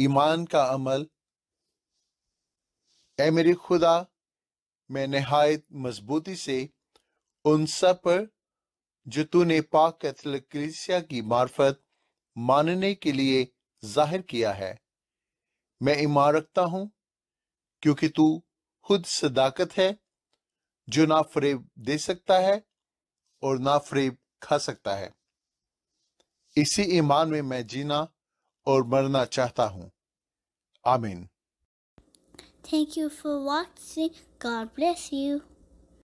ईमान का अमल ए मेरे खुदा मैं नहायत मजबूती से उन सब पर जो तूने पाक कथलिकलिसिया की मार्फत मानने के लिए जाहिर किया है मैं ईमान रखता हूं क्योंकि तू खुद सदाकत है जो ना फरेब दे सकता है और ना फरेब खा सकता है इसी ईमान में मैं जीना और Thank you for watching. God bless you.